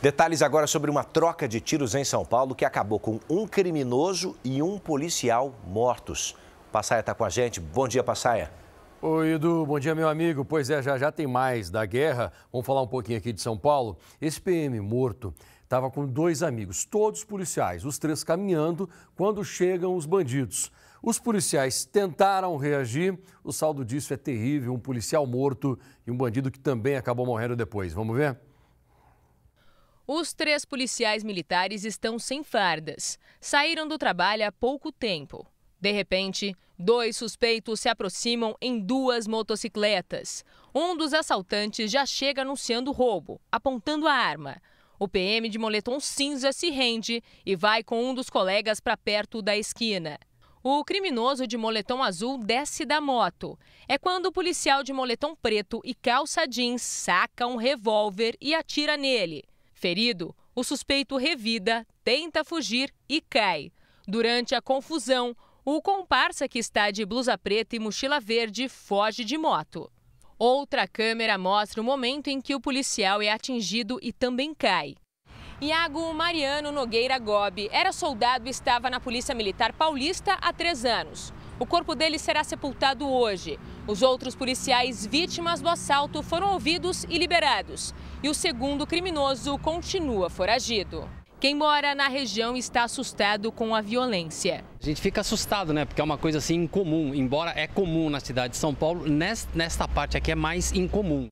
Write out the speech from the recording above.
Detalhes agora sobre uma troca de tiros em São Paulo que acabou com um criminoso e um policial mortos. Passaia está com a gente. Bom dia, Passaia. Oi, Edu. Bom dia, meu amigo. Pois é, já já tem mais da guerra. Vamos falar um pouquinho aqui de São Paulo. Esse PM morto estava com dois amigos, todos policiais, os três caminhando quando chegam os bandidos. Os policiais tentaram reagir, o saldo disso é terrível: um policial morto e um bandido que também acabou morrendo depois. Vamos ver? Os três policiais militares estão sem fardas. Saíram do trabalho há pouco tempo. De repente, dois suspeitos se aproximam em duas motocicletas. Um dos assaltantes já chega anunciando o roubo, apontando a arma. O PM de moletom cinza se rende e vai com um dos colegas para perto da esquina. O criminoso de moletom azul desce da moto. É quando o policial de moletom preto e calça jeans saca um revólver e atira nele. Ferido, o suspeito revida, tenta fugir e cai. Durante a confusão, o comparsa que está de blusa preta e mochila verde foge de moto. Outra câmera mostra o momento em que o policial é atingido e também cai. Iago Mariano Nogueira Gobi era soldado e estava na Polícia Militar Paulista há três anos. O corpo dele será sepultado hoje. Os outros policiais vítimas do assalto foram ouvidos e liberados. E o segundo criminoso continua foragido. Quem mora na região está assustado com a violência. A gente fica assustado, né? Porque é uma coisa assim incomum. Embora é comum na cidade de São Paulo, nesta parte aqui é mais incomum.